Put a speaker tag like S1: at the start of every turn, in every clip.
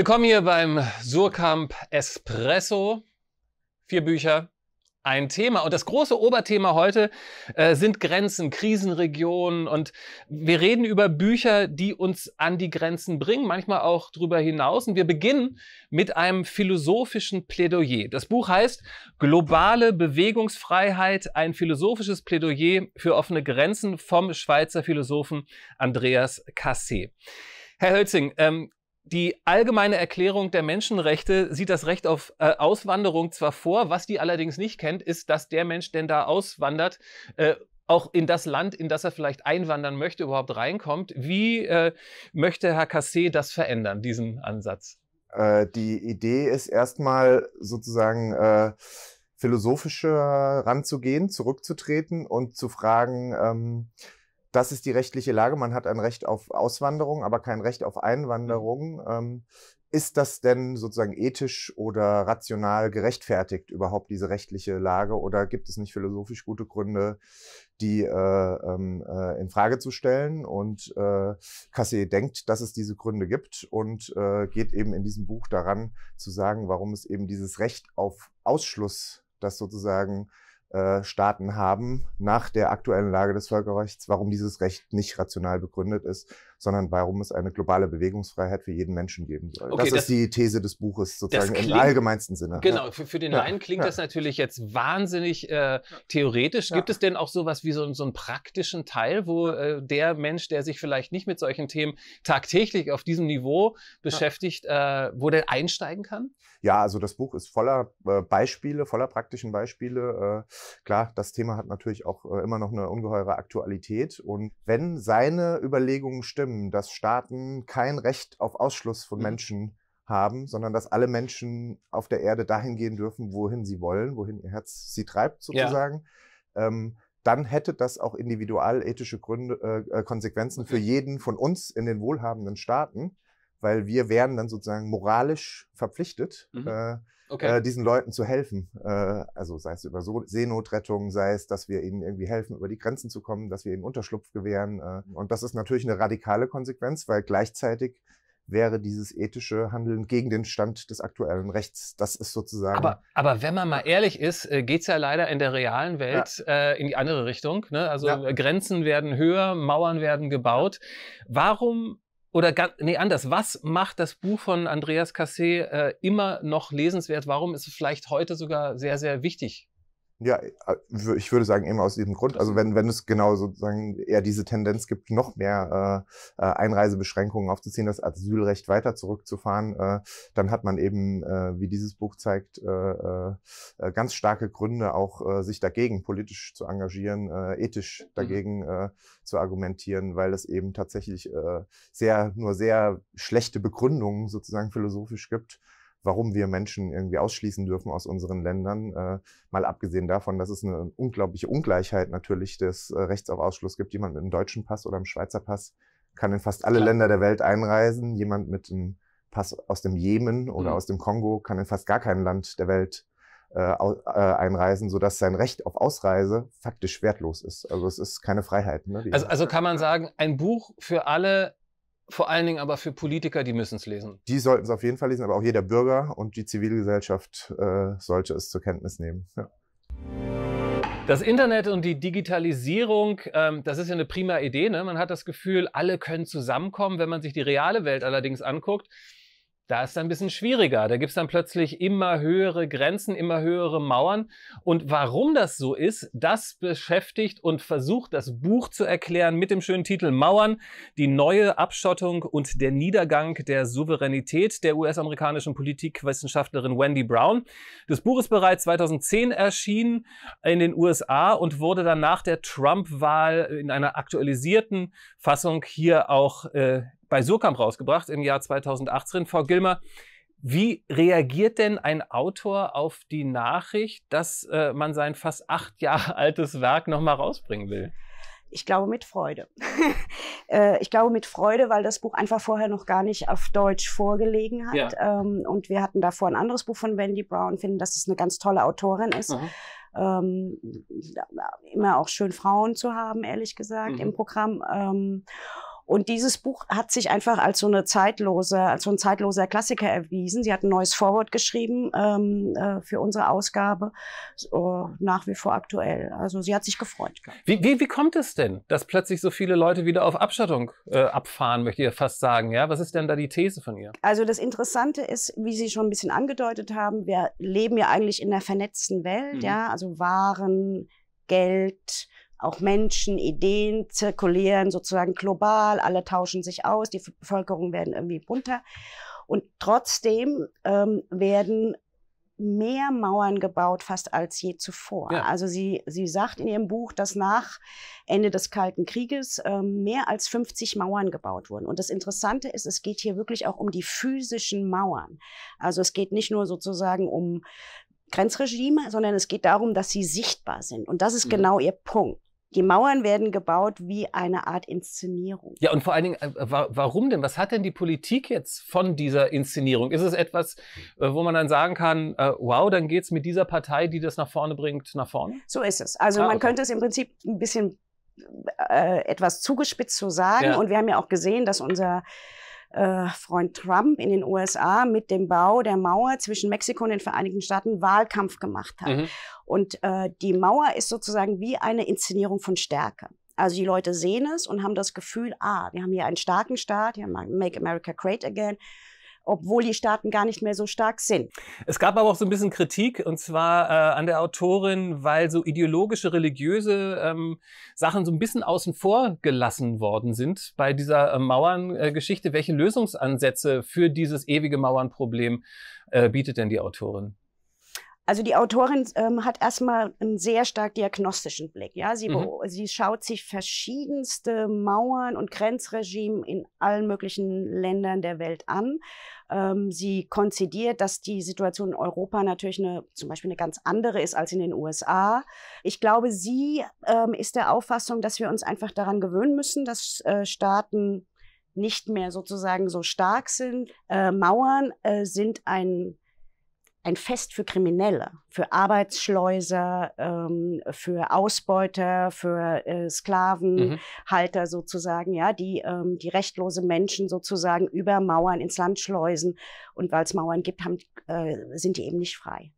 S1: Willkommen hier beim Surkamp Espresso. Vier Bücher, ein Thema. Und das große Oberthema heute äh, sind Grenzen, Krisenregionen. Und wir reden über Bücher, die uns an die Grenzen bringen, manchmal auch darüber hinaus. Und wir beginnen mit einem philosophischen Plädoyer. Das Buch heißt Globale Bewegungsfreiheit, ein philosophisches Plädoyer für offene Grenzen vom Schweizer Philosophen Andreas Cassé. Herr Hölzing, ähm, die allgemeine Erklärung der Menschenrechte sieht das Recht auf äh, Auswanderung zwar vor, was die allerdings nicht kennt, ist, dass der Mensch, denn da auswandert, äh, auch in das Land, in das er vielleicht einwandern möchte, überhaupt reinkommt. Wie äh, möchte Herr Cassé das verändern, diesen Ansatz?
S2: Äh, die Idee ist erstmal sozusagen äh, philosophischer ranzugehen, zurückzutreten und zu fragen, ähm, das ist die rechtliche Lage. Man hat ein Recht auf Auswanderung, aber kein Recht auf mhm. Einwanderung. Ähm, ist das denn sozusagen ethisch oder rational gerechtfertigt, überhaupt diese rechtliche Lage? Oder gibt es nicht philosophisch gute Gründe, die äh, ähm, äh, in Frage zu stellen? Und äh, Cassier denkt, dass es diese Gründe gibt und äh, geht eben in diesem Buch daran, zu sagen, warum es eben dieses Recht auf Ausschluss, das sozusagen äh, Staaten haben nach der aktuellen Lage des Völkerrechts, warum dieses Recht nicht rational begründet ist sondern warum es eine globale Bewegungsfreiheit für jeden Menschen geben soll. Okay, das, das, ist die These des Buches sozusagen klingt, im allgemeinsten Sinne. Genau, für, für den Laien klingt das
S1: natürlich jetzt wahnsinnig äh, theoretisch. Gibt es denn auch sowas wie so, so einen praktischen Teil, wo äh, der Mensch, der sich vielleicht nicht mit solchen Themen tagtäglich auf diesem Niveau beschäftigt, äh, wo der einsteigen kann?
S2: Ja, also das Buch ist voller äh, Beispiele, voller praktischen Beispiele. Äh, klar, das Thema hat natürlich auch äh, immer noch eine ungeheure Aktualität. Und wenn seine Überlegungen stimmen, bestimmen, dass Staaten kein Recht auf Ausschluss von mhm. Menschen haben, sondern dass alle Menschen auf der Erde dahin gehen dürfen, wohin sie wollen, wohin ihr Herz sie treibt, sozusagen. Ja. Ähm, dann hätte das auch individualethische Gründe, äh, äh Konsequenzen okay. Mhm. für jeden von uns in den wohlhabenden Staaten weil wir wären dann sozusagen moralisch verpflichtet, mhm. äh, okay. äh, diesen Leuten zu helfen. Äh, also sei es über so Seenotrettung, sei es, dass wir ihnen irgendwie helfen, über die Grenzen zu kommen, dass wir ihnen Unterschlupf gewähren. Äh. Mhm. und das ist natürlich eine radikale Konsequenz, weil gleichzeitig wäre dieses ethische Handeln gegen den Stand des aktuellen Rechts. Das ist sozusagen. Aber,
S1: aber wenn man mal ehrlich ist, äh, geht es ja leider in der realen Welt ja. äh, in die andere Richtung. Ne? Also ja. Äh, Grenzen werden höher, Mauern werden gebaut. Warum oder ganz, nee, anders. Was macht das Buch von Andreas Cassé äh, immer noch lesenswert? Warum ist es vielleicht heute sogar sehr, sehr wichtig
S2: ja, äh, ich würde sagen, eben aus diesem Grund. Also wenn, wenn es genau sozusagen eher diese Tendenz gibt, noch mehr äh, äh, Einreisebeschränkungen aufzuziehen, das Asylrecht weiter zurückzufahren, äh, dann hat man eben, äh, wie dieses Buch zeigt, äh, äh, äh ganz starke Gründe, auch äh, sich dagegen politisch zu engagieren, äh, ethisch mhm. dagegen mhm. zu argumentieren, weil es eben tatsächlich äh, sehr, nur sehr schlechte Begründungen sozusagen philosophisch gibt warum wir Menschen irgendwie ausschließen dürfen aus unseren Ländern. Äh, mal abgesehen davon, dass es eine unglaubliche Ungleichheit natürlich des äh, Rechts auf Ausschluss gibt. Jemand mit einem deutschen Pass oder einem Schweizer Pass kann in fast alle Klar. Länder der Welt einreisen. Jemand mit einem Pass aus dem Jemen oder mhm. aus dem Kongo kann in fast gar kein Land der Welt äh, äh einreisen, sodass sein Recht auf Ausreise faktisch wertlos ist. Also es ist keine Freiheit. Ne, also, also kann
S1: man sagen, ein Buch für alle vor allen Dingen aber für Politiker, die müssen es lesen.
S2: Die sollten es auf jeden Fall lesen, aber auch jeder Bürger und die Zivilgesellschaft äh, sollte es zur Kenntnis nehmen. Ja.
S1: Das Internet und die Digitalisierung, ähm, das ist ja eine prima Idee. Ne? Man hat das Gefühl, alle können zusammenkommen. Wenn man sich die reale Welt allerdings anguckt, da ist es ein bisschen schwieriger. Da gibt es dann plötzlich immer höhere Grenzen, immer höhere Mauern. Und warum das so ist, das beschäftigt und versucht das Buch zu erklären mit dem schönen Titel Mauern, die neue Abschottung und der Niedergang der Souveränität der US-amerikanischen Politikwissenschaftlerin Wendy Brown. Das Buch ist bereits 2010 erschienen in den USA und wurde dann nach der Trump-Wahl in einer aktualisierten Fassung hier auch äh, bei Surkamp rausgebracht im Jahr 2018. Frau Gilmer, wie reagiert denn ein Autor auf die Nachricht, dass äh, man sein fast acht Jahre altes Werk nochmal rausbringen will?
S3: Ich glaube mit Freude. Äh, ich glaube mit Freude, weil das Buch einfach vorher noch gar nicht auf Deutsch vorgelegen hat. Ja. Ähm, und wir hatten davor ein anderes Buch von Wendy Brown, finden, dass es eine ganz tolle Autorin ist. Mhm. Ähm, immer auch schön Frauen zu haben, ehrlich gesagt, mhm. im Programm. Ähm, und dieses Buch hat sich einfach als so eine zeitlose, als so ein zeitloser Klassiker erwiesen. Sie hat ein neues Vorwort geschrieben ähm, äh, für unsere Ausgabe, so, äh, nach wie vor aktuell. Also sie hat
S1: sich gefreut. Wie, wie, wie, kommt es denn, dass plötzlich so viele Leute wieder auf Abschottung äh, abfahren, möchte ich fast sagen? Ja, was ist denn da die These von ihr?
S3: Also das Interessante ist, wie Sie schon ein bisschen angedeutet haben, wir leben ja eigentlich in einer vernetzten Welt. Mhm. Ja, also Waren, Geld, auch Menschen, Ideen zirkulieren sozusagen global, alle tauschen sich aus, die Bevölkerung werden irgendwie bunter. Und trotzdem ähm, werden mehr Mauern gebaut fast als je zuvor. Ja. Also sie, sie sagt in ihrem Buch, dass nach Ende des Kalten Krieges äh, mehr als 50 Mauern gebaut wurden. Und das Interessante ist, es geht hier wirklich auch um die physischen Mauern. Also es geht nicht nur sozusagen um Grenzregime, sondern es geht darum, dass sie sichtbar sind. Und das ist mhm. genau ihr Punkt. Die Mauern werden gebaut wie eine Art Inszenierung.
S1: Ja, und vor allen Dingen, äh, warum denn? Was hat denn die Politik jetzt von dieser Inszenierung? Ist es etwas, äh, wo man dann sagen kann, äh, wow, dann geht es mit dieser Partei, die das nach vorne bringt, nach vorne? So ist es.
S3: Also ah, man okay. könnte es im Prinzip ein bisschen äh, etwas zugespitzt so sagen. Ja. Und wir haben ja auch gesehen, dass unser äh, Freund Trump in den USA mit dem Bau der Mauer zwischen Mexiko und den Vereinigten Staaten Wahlkampf gemacht hat. Mhm. Und äh, die Mauer ist sozusagen wie eine Inszenierung von Stärke. Also die Leute sehen es und haben das Gefühl, ah, wir haben hier einen starken Staat, wir haben Make America Great Again obwohl die Staaten gar nicht mehr so stark sind.
S1: Es gab aber auch so ein bisschen Kritik, und zwar äh, an der Autorin, weil so ideologische, religiöse ähm, Sachen so ein bisschen außen vor gelassen worden sind bei dieser äh, Mauerngeschichte. Welche Lösungsansätze für dieses ewige Mauernproblem äh, bietet denn die Autorin?
S3: Also die Autorin ähm, hat erstmal einen sehr stark diagnostischen Blick. Ja? Sie, mhm. sie schaut sich verschiedenste Mauern und Grenzregime in allen möglichen Ländern der Welt an. Ähm, sie konzidiert, dass die Situation in Europa natürlich eine, zum Beispiel eine ganz andere ist als in den USA. Ich glaube, sie ähm, ist der Auffassung, dass wir uns einfach daran gewöhnen müssen, dass äh, Staaten nicht mehr sozusagen so stark sind. Äh, Mauern äh, sind ein ein Fest für Kriminelle, für Arbeitsschleuser, ähm, für Ausbeuter, für äh, mhm. Sklavenhalter mhm. sozusagen, ja, die, ähm, die rechtlose Menschen sozusagen über Mauern ins Land schleusen. Und weil es Mauern gibt, haben, äh, sind die eben nicht frei.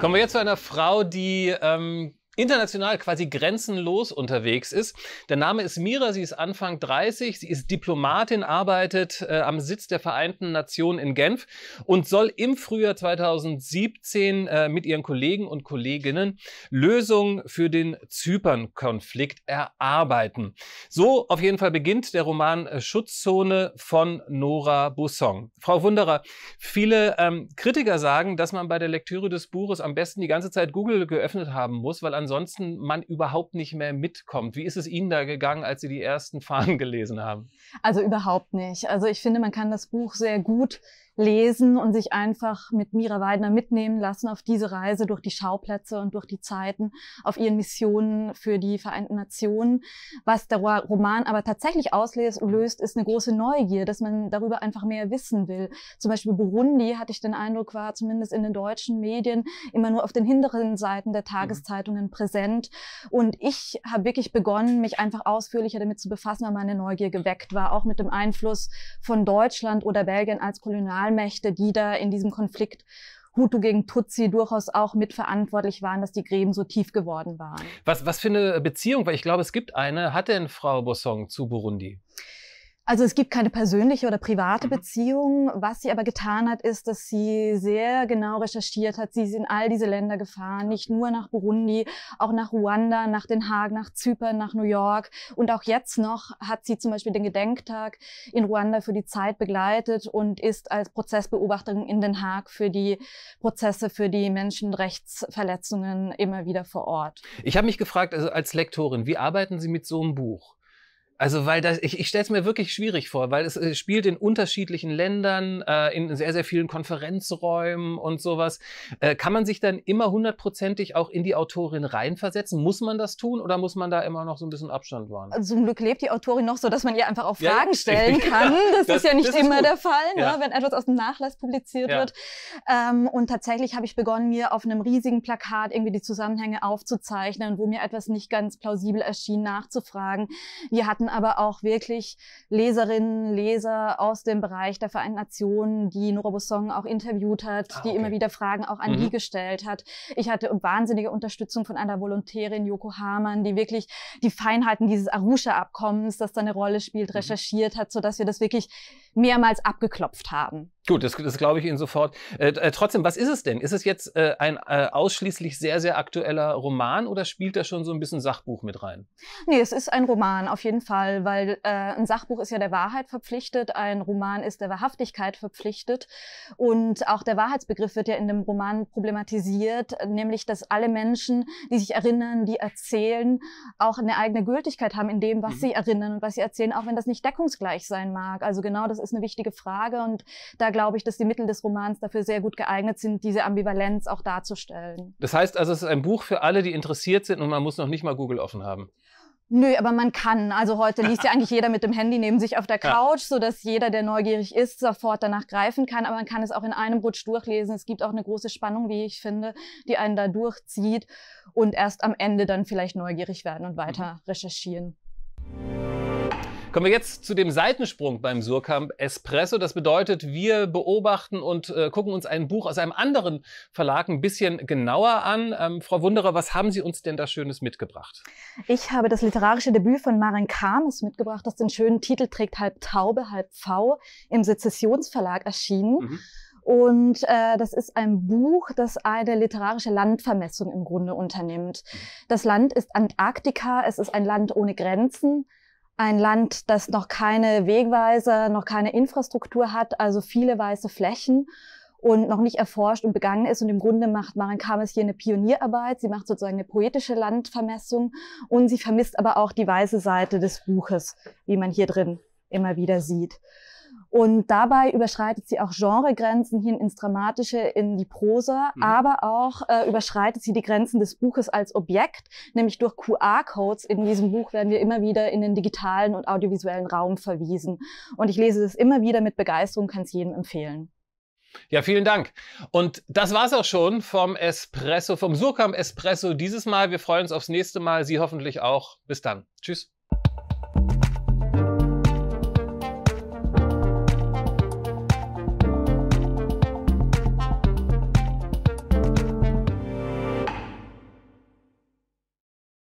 S1: Kommen wir jetzt zu einer Frau, die ähm, international quasi grenzenlos unterwegs ist. Der Name ist Mira, sie ist Anfang 30, sie ist Diplomatin, arbeitet äh, am Sitz der Vereinten Nationen in Genf und soll im Frühjahr 2017 äh, mit ihren Kollegen und Kolleginnen Lösungen für den Zypern-Konflikt erarbeiten. So auf jeden Fall beginnt der Roman äh, Schutzzone von Nora Busson. Frau Wunderer, viele ähm, Kritiker sagen, dass man bei der Lektüre des Buches am besten die ganze Zeit Google geöffnet haben muss, weil an ansonsten man überhaupt nicht mehr mitkommt. Wie ist es Ihnen da gegangen, als Sie die ersten Fahnen gelesen haben?
S4: Also überhaupt nicht. Also ich finde, man kann das Buch sehr gut lesen und sich einfach mit Mira Weidner mitnehmen lassen auf diese Reise durch die Schauplätze und durch die Zeiten, auf ihren Missionen für die Vereinten Nationen. Was der Roman aber tatsächlich auslöst, ist eine große Neugier, dass man darüber einfach mehr wissen will. Zum Beispiel Burundi hatte ich den Eindruck, war zumindest in den deutschen Medien immer nur auf den hinteren Seiten der mhm. Tageszeitungen präsent. Und ich habe wirklich begonnen, mich einfach ausführlicher damit zu befassen, weil meine Neugier geweckt war, auch mit dem Einfluss von Deutschland oder Belgien als Kolonial Kolonialmächte, die da in diesem Konflikt Hutu gegen Tutsi durchaus auch mitverantwortlich waren, dass die Gräben so tief geworden waren.
S1: Was, was für eine Beziehung, weil ich glaube, es gibt eine, hat denn Frau Bossong zu Burundi?
S4: Also es gibt keine persönliche oder private mhm. Beziehung. Was sie aber getan hat, ist, dass sie sehr genau recherchiert hat. Sie ist in all diese Länder gefahren, nicht nur nach Burundi, auch nach Ruanda, nach Den Haag, nach Zypern, nach New York. Und auch jetzt noch hat sie zum Beispiel den Gedenktag in Ruanda für die Zeit begleitet und ist als Prozessbeobachterin in Den Haag für die Prozesse für die Menschenrechtsverletzungen immer wieder vor Ort.
S1: Ich habe mich gefragt, also als Lektorin, wie arbeiten Sie mit so einem Buch? Also, weil das, ich, ich stelle es mir wirklich schwierig vor, weil es, es äh, spielt in unterschiedlichen Ländern, äh, in sehr, sehr vielen Konferenzräumen und sowas. Äh, kann man sich dann immer hundertprozentig auch in die Autorin reinversetzen? Muss man das tun oder muss man da immer noch so ein bisschen Abstand wahren?
S4: Also, zum Glück lebt die Autorin noch so, dass man ihr einfach auch ja, Fragen stellen kann. Das, das, ist ja nicht immer der Fall, ne, ja. ne, wenn etwas aus dem Nachlass publiziert ja. wird. Ähm, und tatsächlich habe ich begonnen, mir auf einem riesigen Plakat irgendwie die Zusammenhänge aufzuzeichnen, wo mir etwas nicht ganz plausibel erschien, nachzufragen. Wir hatten hatten aber auch wirklich Leserinnen, Leser aus dem Bereich der Vereinten Nationen, die Nora Busson auch interviewt hat, ah, okay. die immer wieder Fragen auch an mhm. die gestellt hat. Ich hatte wahnsinnige Unterstützung von einer Volontärin, Yoko Hamann, die wirklich die Feinheiten dieses Arusha-Abkommens, das da eine Rolle spielt, mhm. recherchiert hat, sodass wir das wirklich mehrmals abgeklopft haben.
S1: Gut, das, das glaube ich Ihnen sofort. Äh, äh trotzdem, was ist es denn? Ist es jetzt äh, ein äh, ausschließlich sehr, sehr aktueller Roman oder spielt da schon so ein bisschen Sachbuch mit rein?
S4: Nee, es ist ein Roman auf jeden Fall, weil äh, ein Sachbuch ist ja der Wahrheit verpflichtet, ein Roman ist der Wahrhaftigkeit verpflichtet und auch der Wahrheitsbegriff wird ja in dem Roman problematisiert, nämlich, dass alle Menschen, die sich erinnern, die erzählen, auch eine eigene Gültigkeit haben in dem, was mhm. sie erinnern und was sie erzählen, auch wenn das nicht deckungsgleich sein mag. Also genau das ist ist eine wichtige Frage und da glaube ich, dass die Mittel des Romans dafür sehr gut geeignet sind, diese Ambivalenz auch darzustellen.
S1: Das heißt also, es ist ein Buch für alle, die interessiert sind und man muss noch nicht mal Google offen haben.
S4: Nö, aber man kann. Also heute liest ja eigentlich jeder mit dem Handy neben sich auf der Couch, ja. sodass jeder, der neugierig ist, sofort danach greifen kann. Aber man kann es auch in einem Rutsch durchlesen. Es gibt auch eine große Spannung, wie ich finde, die einen da durchzieht und erst am Ende dann vielleicht neugierig werden und weiter mhm. recherchieren.
S1: Kommen wir jetzt zu dem Seitensprung beim Surkamp Espresso. Das bedeutet, wir beobachten und äh, gucken uns ein Buch aus einem anderen Verlag ein bisschen genauer an. Ähm, Frau Wunderer, was haben Sie uns denn da Schönes mitgebracht?
S4: Ich habe das literarische Debüt von Maren Kames mitgebracht, das den schönen Titel trägt Halb Taube, Halb V, im Sezessionsverlag erschienen. Mhm. Und äh, das ist ein Buch, das eine literarische Landvermessung im Grunde unternimmt. Mhm. Das Land ist Antarktika, es ist ein Land ohne Grenzen ein Land, das noch keine Wegweiser, noch keine Infrastruktur hat, also viele weiße Flächen und noch nicht erforscht und begangen ist. Und im Grunde macht Maren Kames hier eine Pionierarbeit. Sie macht sozusagen eine poetische Landvermessung und sie vermisst aber auch die weiße Seite des Buches, wie man hier drin immer wieder sieht. Und dabei überschreitet sie auch Genregrenzen hin ins Dramatische, in die Prosa, mhm. aber auch äh, überschreitet sie die Grenzen des Buches als Objekt, nämlich durch QR-Codes. In diesem Buch werden wir immer wieder in den digitalen und audiovisuellen Raum verwiesen. Und ich lese es immer wieder mit Begeisterung, kann es jedem empfehlen.
S1: Ja, vielen Dank. Und das war's auch schon vom Espresso, vom Surkamp Espresso dieses Mal. Wir freuen uns aufs nächste Mal. Sie hoffentlich auch. Bis dann. Tschüss.